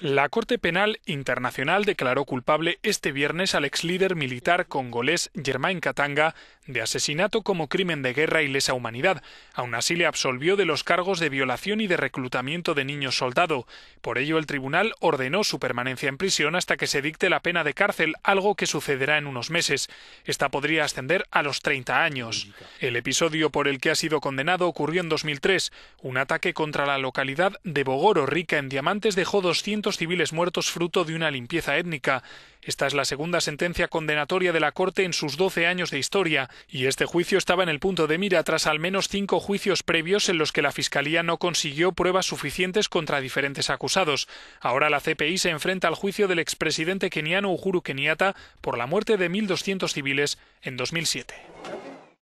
La Corte Penal Internacional declaró culpable este viernes al ex líder militar congolés Germain Katanga de asesinato como crimen de guerra y lesa humanidad. Aún así le absolvió de los cargos de violación y de reclutamiento de niños soldado. Por ello el tribunal ordenó su permanencia en prisión hasta que se dicte la pena de cárcel, algo que sucederá en unos meses. Esta podría ascender a los 30 años. El episodio por el que ha sido condenado ocurrió en 2003. Un ataque contra la localidad de Bogoro, rica en diamantes, dejó 200 civiles muertos fruto de una limpieza étnica. Esta es la segunda sentencia condenatoria de la Corte en sus 12 años de historia, y este juicio estaba en el punto de mira tras al menos cinco juicios previos en los que la Fiscalía no consiguió pruebas suficientes contra diferentes acusados. Ahora la CPI se enfrenta al juicio del expresidente keniano Uhuru Kenyatta por la muerte de 1.200 civiles en 2007.